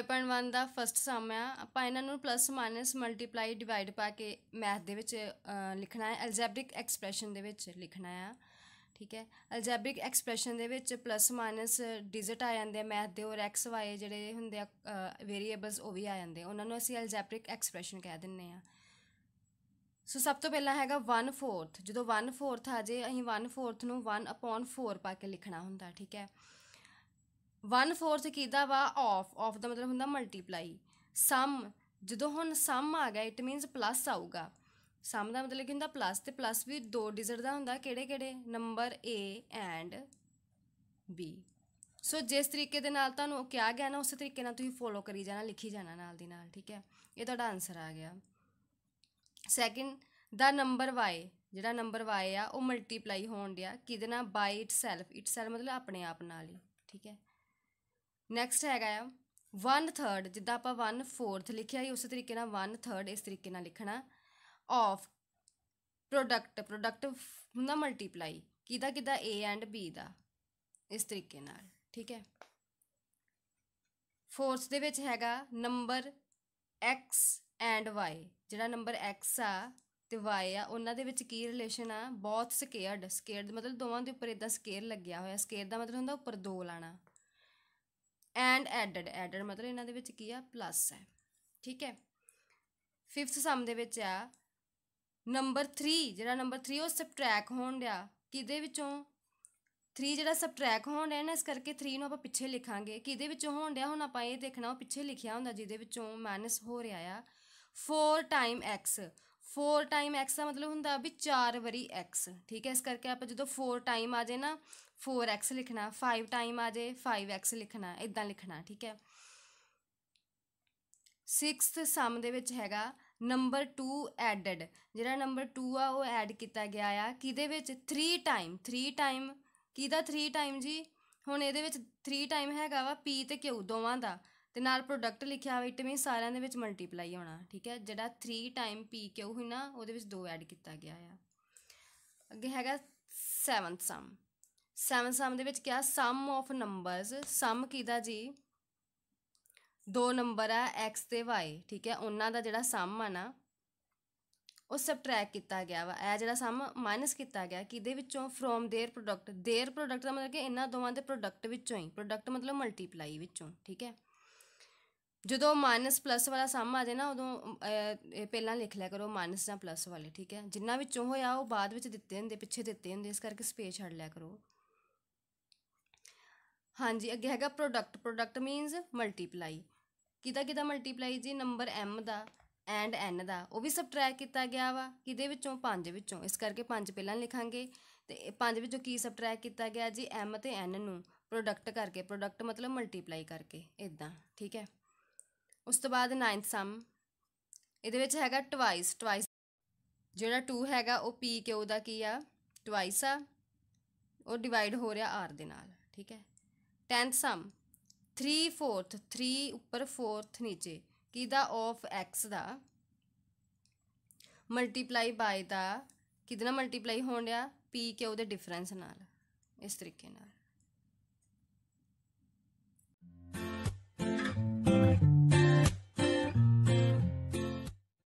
5.1 ਦਾ first ਸਮ ਆ ਆਪਾਂ ਇਹਨਾਂ ਨੂੰ ਪਲੱਸ ਮਾਈਨਸ ਮਲਟੀਪਲਾਈ ਡਿਵਾਈਡ ਪਾ ਕੇ ਮੈਥ ਦੇ ਵਿੱਚ ਲਿਖਣਾ ਹੈ ਅਲਜੈਬਰਿਕ ਐਕਸਪ੍ਰੈਸ਼ਨ ਦੇ ਵਿੱਚ ਲਿਖਣਾ ਆ ਠੀਕ ਹੈ ਅਲਜੈਬਰਿਕ ਐਕਸਪ੍ਰੈਸ਼ਨ ਦੇ ਵਿੱਚ ਪਲੱਸ ਮਾਈਨਸ ਡਿਜਿਟ ਆ ਜਾਂਦੇ ਆ ਮੈਥ ਦੇ ਔਰ ਐਕਸ ਵਾਈ ਜਿਹੜੇ ਹੁੰਦੇ ਆ ਵੇਰੀਏਬਲਸ ਉਹ ਵੀ ਆ ਜਾਂਦੇ ਉਹਨਾਂ ਨੂੰ ਅਸੀਂ ਅਲਜੈਬਰਿਕ ਐਕਸਪ੍ਰੈਸ਼ਨ ਕਹਿ ਦਿੰਨੇ ਆ ਸੋ ਸਭ ਤੋਂ ਪਹਿਲਾਂ ਹੈਗਾ 1/4 ਜਦੋਂ 1/4 ਆ ਜੇ ਅਸੀਂ 1/4 ਨੂੰ 1/4 ਪਾ ਕੇ ਲਿਖਣਾ ਹੁੰਦਾ ਠੀਕ ਹੈ 1 4 ਕਿਹਦਾ ਵਾ ਆਫ ਆਫ ਦਾ ਮਤਲਬ ਹੁੰਦਾ ਮਲਟੀਪਲਾਈ ਸਮ ਜਦੋਂ ਹੁਣ ਸਮ ਆ ਗਿਆ ਇਟ ਮੀਨਸ ਪਲੱਸ ਆਊਗਾ ਸਮ ਦਾ ਮਤਲਬ ਕੀ ਹੁੰਦਾ ਪਲੱਸ ਤੇ ਪਲੱਸ ਵੀ ਦੋ ਡਿਜਿਟ ਦਾ ਹੁੰਦਾ ਕਿਹੜੇ ਕਿਹੜੇ number A and B so ਜਿਸ ਤਰੀਕੇ ਦੇ ਨਾਲ ਤੁਹਾਨੂੰ ਕਿਹਾ ਗਿਆ ਨਾ ਉਸੇ ਤਰੀਕੇ ਨਾਲ ਤੁਸੀਂ ਫੋਲੋ ਕਰੀ ਜਾਣਾ ਲਿਖੀ ਜਾਣਾ ਨਾਲ ਦੀ ਨਾਲ ਠੀਕ ਹੈ ਇਹ ਤੁਹਾਡਾ ਆਨਸਰ ਆ ਗਿਆ ਸੈਕਿੰਡ ਦਾ ਨੰਬਰ y ਜਿਹੜਾ ਨੰਬਰ y ਆ ਉਹ ਮਲਟੀਪਲਾਈ ਹੋਣ ਦਿਆ ਕਿਦਨਾ ਨਾਲ ਬਾਈ ਇਟਸੈਲਫ ਇਟਸੈਲਫ ਮਤਲਬ ਆਪਣੇ ਆਪ ਨਾਲ ਹੀ ਠੀਕ ਹੈ ਨੈਕਸਟ ਹੈਗਾ ਆ 1/3 ਜਿੱਦਾਂ ਆਪਾਂ 1/4 ਲਿਖਿਆ ਹੀ ਉਸੇ ਤਰੀਕੇ ਨਾਲ 1/3 ਇਸ ਤਰੀਕੇ ਨਾਲ ਲਿਖਣਾ ਆਫ ਪ੍ਰੋਡਕਟ ਪ੍ਰੋਡਕਟ ਹੁੰਦਾ ਮਲਟੀਪਲਾਈ ਕਿਦਾ ਕਿਦਾ A ਐਂਡ B ਦਾ ਇਸ ਤਰੀਕੇ ਨਾਲ ਠੀਕ ਹੈ 4th ਦੇ ਵਿੱਚ ਹੈਗਾ ਨੰਬਰ x ਐਂਡ y ਜਿਹੜਾ ਨੰਬਰ x ਆ ਤੇ y ਆ ਉਹਨਾਂ ਦੇ ਵਿੱਚ ਕੀ ਰਿਲੇਸ਼ਨ ਆ ਬਹੁਤ ਸਕੇਅਰਡ ਸਕੇਅਰਡ ਮਤਲਬ ਦੋਵਾਂ ਦੇ ਉੱਪਰ ਇਦਾਂ ਸਕੇਅਰ ਲੱਗਿਆ ਹੋਇਆ ਸਕੇਅਰ ਦਾ ਮਤਲਬ ਹੁੰਦਾ ਉੱਪਰ 2 ਲਾਣਾ ਐਂਡ ਐਡਡ ਐਡਡ ਮਤਲਬ ਇਹਨਾਂ ਦੇ ਵਿੱਚ ਕੀ ਆ ਪਲੱਸ ਹੈ ਠੀਕ ਹੈ ਫਿਫਥ ਸਮ ਦੇ ਵਿੱਚ ਆ ਨੰਬਰ 3 ਜਿਹੜਾ ਨੰਬਰ 3 ਉਹ ਸਬਟ੍ਰੈਕ ਹੋਣ ਡਿਆ ਕਿਦੇ ਵਿੱਚੋਂ 3 ਜਿਹੜਾ ਸਬਟ੍ਰੈਕ ਹੋਣ ਹੈ ਨਾ ਇਸ ਕਰਕੇ 3 ਨੂੰ ਆਪਾਂ ਪਿੱਛੇ ਲਿਖਾਂਗੇ ਕਿਦੇ ਵਿੱਚੋਂ ਹੋਣ ਡਿਆ ਹੁਣ ਆਪਾਂ ਇਹ ਦੇਖਣਾ ਉਹ ਪਿੱਛੇ ਲਿਖਿਆ ਹੁੰਦਾ ਜਿਹਦੇ ਵਿੱਚੋਂ ਮਾਈਨਸ ਹੋ ਰਿਹਾ ਆ 4 ਟਾਈਮ x 4 ਟਾਈਮ x ਦਾ ਮਤਲਬ ਹੁੰਦਾ ਵੀ 4 ਵਾਰੀ x ਠੀਕ ਹੈ ਇਸ ਕਰਕੇ ਆਪਾਂ ਜਦੋਂ 4 ਟਾਈਮ ਆ ਜਾਏ ਨਾ 4x ਲਿਖਣਾ 5 ਟਾਈਮ ਆ ਜਾਏ 5x ਲਿਖਣਾ ਇਦਾਂ ਲਿਖਣਾ ਠੀਕ ਹੈ 6th ਸਮ ਦੇ ਵਿੱਚ ਹੈਗਾ ਨੰਬਰ 2 ਐਡਡ ਜਿਹੜਾ ਨੰਬਰ 2 ਆ ਉਹ ਐਡ ਕੀਤਾ ਗਿਆ ਆ ਕਿਦੇ ਵਿੱਚ 3 ਟਾਈਮ 3 ਟਾਈਮ ਕਿਹਦਾ 3 ਟਾਈਮ ਜੀ ਹੁਣ ਇਹਦੇ ਵਿੱਚ 3 ਟਾਈਮ ਹੈਗਾ ਵਾ p ਤੇ q ਦੋਵਾਂ ਦਾ ਤੇ ਨਾਲ ਪ੍ਰੋਡਕਟ ਲਿਖਿਆ ਹੋਇਆ ਵਿਟਾਮਿਨ ਸਾਰਿਆਂ ਦੇ ਵਿੱਚ ਮਲਟੀਪਲਾਈ ਹੋਣਾ ਠੀਕ ਹੈ ਜਿਹੜਾ 3 ਟਾਈਮ ਪੀ ਕਿਉ ਹੀ ਨਾ ਉਹਦੇ ਵਿੱਚ 2 ਐਡ ਕੀਤਾ ਗਿਆ ਆ ਅੱਗੇ ਹੈਗਾ 7th ਸਮ 7th ਸਮ ਦੇ ਵਿੱਚ ਕਿਹਾ ਸਮ ਆਫ ਨੰਬਰਸ ਸਮ ਕਿਹਦਾ ਜੀ ਦੋ ਨੰਬਰ ਆ x ਤੇ y ਠੀਕ ਹੈ ਉਹਨਾਂ ਦਾ ਜਿਹੜਾ ਸਮ ਆ ਨਾ ਉਹ ਸਬਟ੍ਰੈਕ ਕੀਤਾ ਗਿਆ ਵਾ ਇਹ ਜਿਹੜਾ ਸਮ ਮਾਈਨਸ ਕੀਤਾ ਗਿਆ ਕਿਦੇ ਵਿੱਚੋਂ from there product there product ਦਾ ਮਤਲਬ ਕਿ ਇਹਨਾਂ ਦੋਵਾਂ ਦੇ ਪ੍ਰੋਡਕਟ ਵਿੱਚੋਂ ਹੀ ਪ੍ਰੋਡਕਟ ਮਤਲਬ ਮਲਟੀਪਲਾਈ ਵਿੱਚੋਂ ਠੀਕ ਹੈ ਜਦੋਂ ਮਾਈਨਸ ਪਲੱਸ ਵਾਲਾ ਸਮ ਆ ਜਾਏ ਨਾ ਉਦੋਂ ਪਹਿਲਾਂ ਲਿਖ ਲਿਆ ਕਰੋ ਮਾਈਨਸ ਜਾਂ ਪਲੱਸ ਵਾਲੇ ਠੀਕ ਹੈ ਜਿੰਨਾ ਵਿੱਚੋਂ ਹੋਇਆ ਉਹ ਬਾਅਦ ਵਿੱਚ ਦਿੱਤੇ ਹੁੰਦੇ ਪਿੱਛੇ ਦਿੱਤੇ ਹੁੰਦੇ ਇਸ ਕਰਕੇ ਸਪੇਸ ਛੱਡ ਲਿਆ ਕਰੋ ਹਾਂਜੀ ਅੱਗੇ ਹੈਗਾ ਪ੍ਰੋਡਕਟ ਪ੍ਰੋਡਕਟ ਮੀਨਸ ਮਲਟੀਪਲਾਈ ਕਿਦਾ ਕਿਦਾ ਮਲਟੀਪਲਾਈ ਜੀ ਨੰਬਰ m ਦਾ ਐਂਡ n ਦਾ ਉਹ ਵੀ ਸਬਟ੍ਰੈਕ ਕੀਤਾ ਗਿਆ ਵਾ ਕਿਦੇ ਵਿੱਚੋਂ ਪੰਜ ਵਿੱਚੋਂ ਇਸ ਕਰਕੇ ਪੰਜ ਪਹਿਲਾਂ ਲਿਖਾਂਗੇ ਤੇ ਪੰਜ ਵਿੱਚੋਂ ਕੀ ਸਬਟ੍ਰੈਕ ਕੀਤਾ ਗਿਆ ਜੀ m ਤੇ n ਨੂੰ ਪ੍ਰੋਡਕਟ ਕਰਕੇ ਪ੍ਰੋਡਕਟ ਮਤਲਬ ਮਲਟੀਪਲਾਈ ਕਰਕੇ ਇਦਾਂ ਠੀਕ ਹੈ ਉਸ ਤੋਂ ਬਾਅਦ 9th ਸਮ ਇਹਦੇ ਵਿੱਚ ਹੈਗਾ ਟਵਾਈਸ ਟਵਾਈਸ ਜਿਹੜਾ 2 ਹੈਗਾ ਉਹ ਪੀ ਦਾ ਕੀ ਆ ਟਵਾਈਸ ਆ ਉਹ ਡਿਵਾਈਡ ਹੋ ਰਿਹਾ ਆਰ ਦੇ ਨਾਲ ਠੀਕ ਹੈ 10th ਸਮ 3 4th 3 ਉੱਪਰ 4th ਨੀਚੇ ਕਿਹਦਾ ਆਫ x ਦਾ ਮਲਟੀਪਲਾਈ ਬਾਈ ਦਾ ਕਿਦਣਾ ਮਲਟੀਪਲਾਈ ਹੋਣ ਰਿਹਾ ਪੀ ਦੇ ਡਿਫਰੈਂਸ ਨਾਲ ਇਸ ਤਰੀਕੇ ਨਾਲ